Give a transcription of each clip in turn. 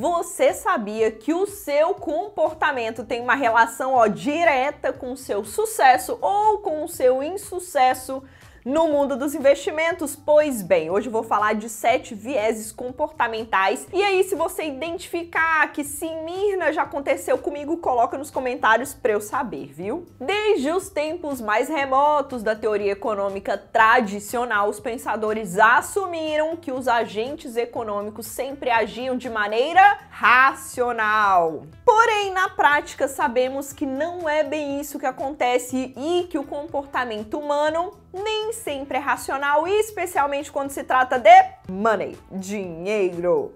Você sabia que o seu comportamento tem uma relação ó, direta com o seu sucesso ou com o seu insucesso? no mundo dos investimentos. Pois bem, hoje eu vou falar de sete vieses comportamentais. E aí, se você identificar que sim, Mirna, já aconteceu comigo, coloca nos comentários para eu saber, viu? Desde os tempos mais remotos da teoria econômica tradicional, os pensadores assumiram que os agentes econômicos sempre agiam de maneira racional. Porém, na prática, sabemos que não é bem isso que acontece e que o comportamento humano nem sempre é racional, especialmente quando se trata de money, dinheiro.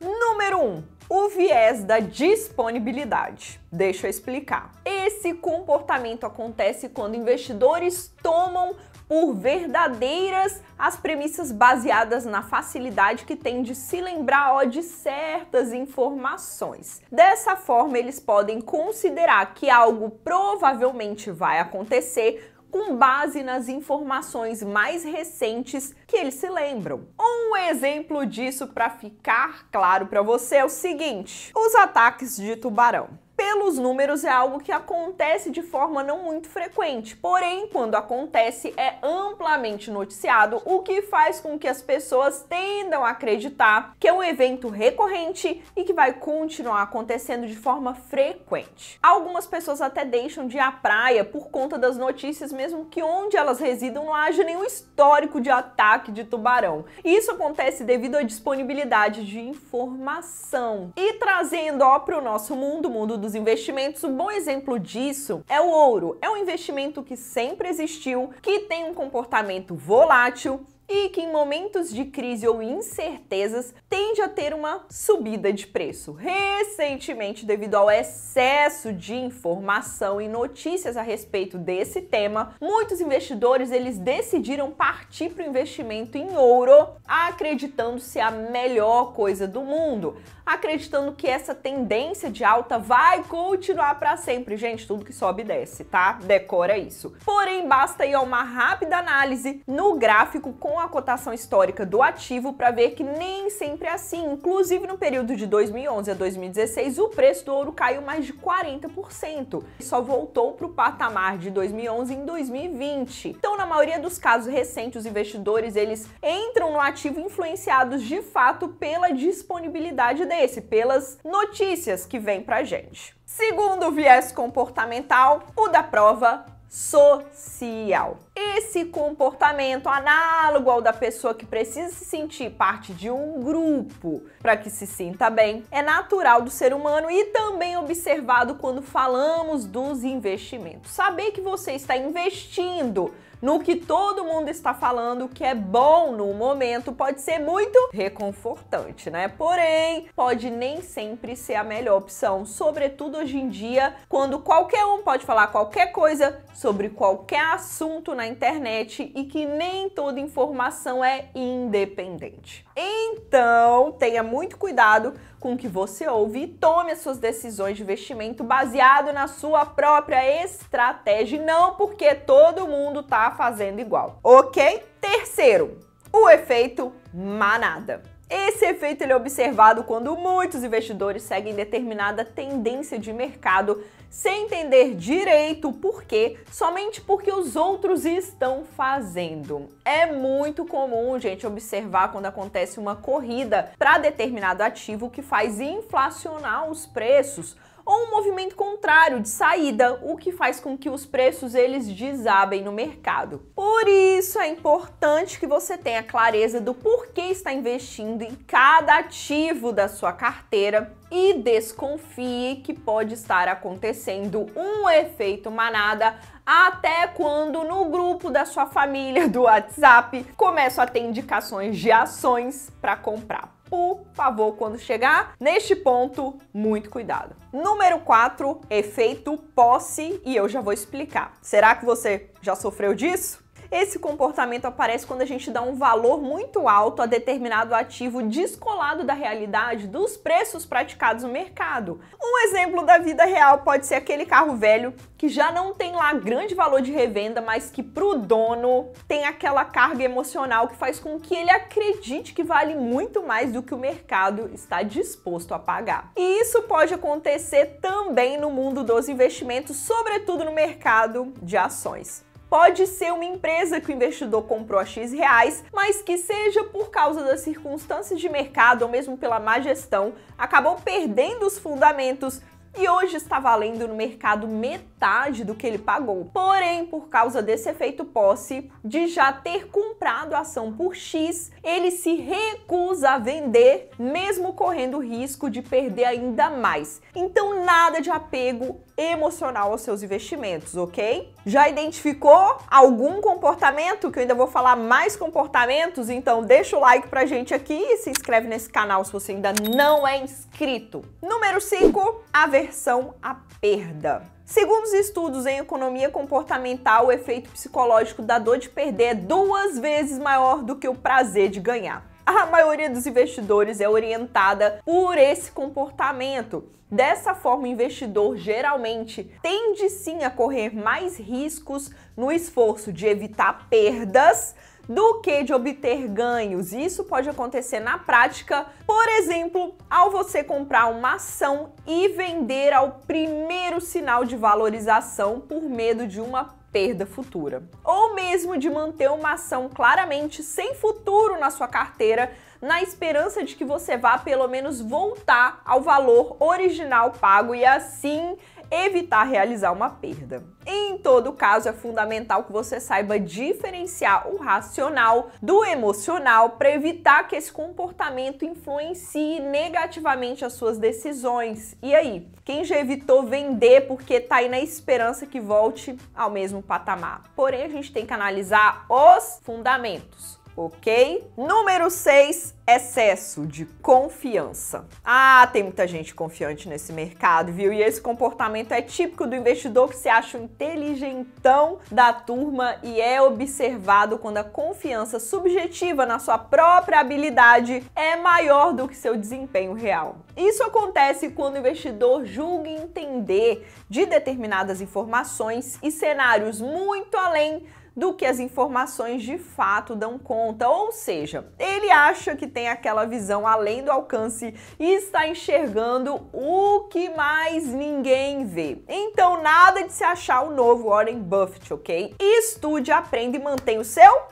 Número 1. Um, o viés da disponibilidade. Deixa eu explicar. Esse comportamento acontece quando investidores tomam por verdadeiras as premissas baseadas na facilidade que tem de se lembrar ó, de certas informações. Dessa forma, eles podem considerar que algo provavelmente vai acontecer, com base nas informações mais recentes que eles se lembram. Um exemplo disso para ficar claro para você é o seguinte: os ataques de tubarão pelos números é algo que acontece de forma não muito frequente, porém, quando acontece, é amplamente noticiado, o que faz com que as pessoas tendam a acreditar que é um evento recorrente e que vai continuar acontecendo de forma frequente. Algumas pessoas até deixam de ir à praia por conta das notícias, mesmo que onde elas residam não haja nenhum histórico de ataque de tubarão. Isso acontece devido à disponibilidade de informação. E trazendo ó para o nosso mundo, mundo dos investimentos. Um bom exemplo disso é o ouro. É um investimento que sempre existiu, que tem um comportamento volátil e que em momentos de crise ou incertezas tende a ter uma subida de preço. Recentemente, devido ao excesso de informação e notícias a respeito desse tema, muitos investidores eles decidiram partir para o investimento em ouro, acreditando ser a melhor coisa do mundo acreditando que essa tendência de alta vai continuar para sempre. Gente, tudo que sobe desce, tá? Decora isso. Porém, basta ir a uma rápida análise no gráfico com a cotação histórica do ativo para ver que nem sempre é assim. Inclusive, no período de 2011 a 2016, o preço do ouro caiu mais de 40% e só voltou para o patamar de 2011 em 2020. Então, na maioria dos casos recentes, os investidores eles entram no ativo influenciados de fato pela disponibilidade dele esse pelas notícias que vem pra gente. Segundo viés comportamental, o da prova social. Esse comportamento análogo ao da pessoa que precisa se sentir parte de um grupo para que se sinta bem é natural do ser humano e também observado quando falamos dos investimentos. Saber que você está investindo no que todo mundo está falando, que é bom no momento, pode ser muito reconfortante, né? Porém, pode nem sempre ser a melhor opção, sobretudo hoje em dia, quando qualquer um pode falar qualquer coisa sobre qualquer assunto na internet e que nem toda informação é independente. Então, tenha muito cuidado com o que você ouve e tome as suas decisões de investimento baseado na sua própria estratégia, não porque todo mundo tá fazendo igual. OK? Terceiro, o efeito manada. Esse efeito ele é observado quando muitos investidores seguem determinada tendência de mercado sem entender direito o porquê, somente porque os outros estão fazendo. É muito comum, gente, observar quando acontece uma corrida para determinado ativo que faz inflacionar os preços ou um movimento contrário de saída, o que faz com que os preços eles desabem no mercado. Por isso é importante que você tenha clareza do porquê está investindo em cada ativo da sua carteira e desconfie que pode estar acontecendo um efeito manada até quando no grupo da sua família do WhatsApp começam a ter indicações de ações para comprar por favor, quando chegar neste ponto, muito cuidado. Número 4, efeito posse, e eu já vou explicar. Será que você já sofreu disso? Esse comportamento aparece quando a gente dá um valor muito alto a determinado ativo descolado da realidade dos preços praticados no mercado. Um exemplo da vida real pode ser aquele carro velho que já não tem lá grande valor de revenda, mas que pro dono tem aquela carga emocional que faz com que ele acredite que vale muito mais do que o mercado está disposto a pagar. E isso pode acontecer também no mundo dos investimentos, sobretudo no mercado de ações pode ser uma empresa que o investidor comprou a X reais, mas que seja por causa das circunstâncias de mercado ou mesmo pela má gestão, acabou perdendo os fundamentos e hoje está valendo no mercado metade do que ele pagou. Porém, por causa desse efeito posse, de já ter comprado a ação por X, ele se recusa a vender, mesmo correndo o risco de perder ainda mais. Então, nada de apego emocional aos seus investimentos, ok? Já identificou algum comportamento? Que eu ainda vou falar mais comportamentos, então deixa o like pra gente aqui e se inscreve nesse canal se você ainda não é inscrito. Número 5, aversão à perda. Segundo os estudos em economia comportamental, o efeito psicológico da dor de perder é duas vezes maior do que o prazer de ganhar. A maioria dos investidores é orientada por esse comportamento. Dessa forma, o investidor geralmente tende sim a correr mais riscos no esforço de evitar perdas do que de obter ganhos. Isso pode acontecer na prática, por exemplo, ao você comprar uma ação e vender ao primeiro sinal de valorização por medo de uma perda futura. Ou mesmo de manter uma ação claramente sem futuro na sua carteira, na esperança de que você vá pelo menos voltar ao valor original pago e assim evitar realizar uma perda. Em todo caso, é fundamental que você saiba diferenciar o racional do emocional para evitar que esse comportamento influencie negativamente as suas decisões. E aí, quem já evitou vender porque tá aí na esperança que volte ao mesmo patamar? Porém, a gente tem que analisar os fundamentos ok? Número 6, excesso de confiança. Ah, tem muita gente confiante nesse mercado, viu? E esse comportamento é típico do investidor que se acha inteligentão da turma e é observado quando a confiança subjetiva na sua própria habilidade é maior do que seu desempenho real. Isso acontece quando o investidor julga entender de determinadas informações e cenários muito além do que as informações de fato dão conta, ou seja, ele acha que tem aquela visão além do alcance e está enxergando o que mais ninguém vê. Então, nada de se achar o novo Warren Buffett, ok? Estude, aprenda e mantenha o seu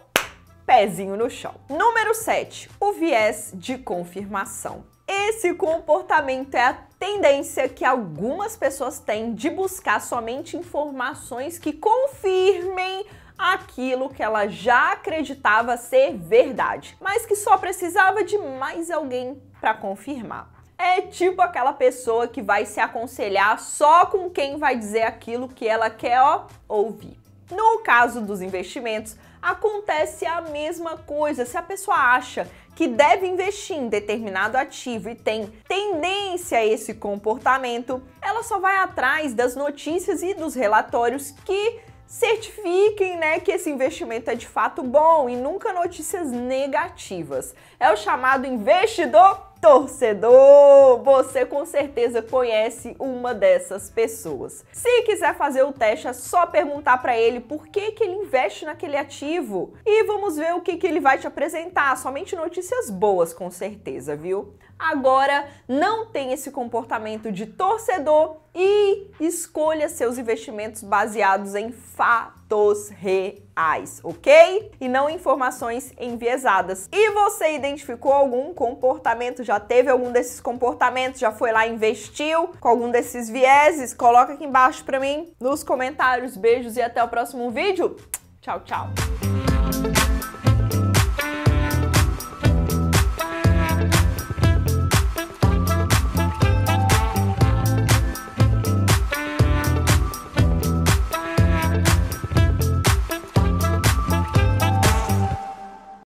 pezinho no chão. Número 7, o viés de confirmação. Esse comportamento é a tendência que algumas pessoas têm de buscar somente informações que confirmem aquilo que ela já acreditava ser verdade, mas que só precisava de mais alguém para confirmar. É tipo aquela pessoa que vai se aconselhar só com quem vai dizer aquilo que ela quer ó, ouvir. No caso dos investimentos, acontece a mesma coisa. Se a pessoa acha que deve investir em determinado ativo e tem tendência a esse comportamento, ela só vai atrás das notícias e dos relatórios que certifiquem né, que esse investimento é de fato bom e nunca notícias negativas. É o chamado investidor torcedor, você com certeza conhece uma dessas pessoas. Se quiser fazer o teste, é só perguntar para ele por que, que ele investe naquele ativo e vamos ver o que, que ele vai te apresentar. Somente notícias boas, com certeza, viu? agora não tem esse comportamento de torcedor e escolha seus investimentos baseados em fatos reais, ok? E não informações enviesadas. E você identificou algum comportamento? Já teve algum desses comportamentos? Já foi lá e investiu com algum desses vieses? Coloca aqui embaixo para mim nos comentários. Beijos e até o próximo vídeo. Tchau, tchau.